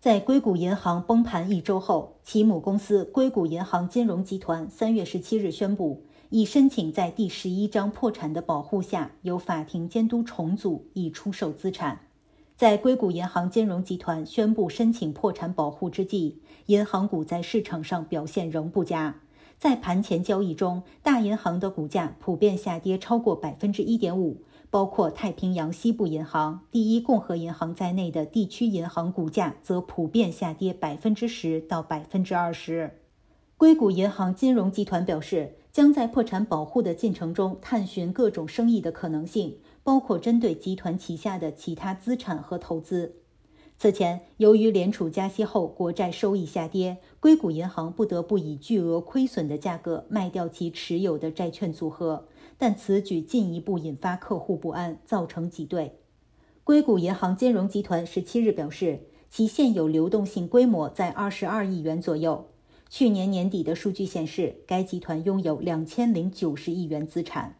在硅谷银行崩盘一周后，其母公司硅谷银行金融集团三月十七日宣布，已申请在第十一章破产的保护下，由法庭监督重组以出售资产。在硅谷银行金融集团宣布申请破产保护之际，银行股在市场上表现仍不佳。在盘前交易中，大银行的股价普遍下跌超过百分之一点五。包括太平洋西部银行、第一共和银行在内的地区银行股价则普遍下跌百分之十到百分之二十。硅谷银行金融集团表示，将在破产保护的进程中探寻各种生意的可能性，包括针对集团旗下的其他资产和投资。此前，由于联储加息后国债收益下跌，硅谷银行不得不以巨额亏损的价格卖掉其持有的债券组合，但此举进一步引发客户不安，造成挤兑。硅谷银行金融集团十七日表示，其现有流动性规模在二十二亿元左右。去年年底的数据显示，该集团拥有两千零九十亿元资产。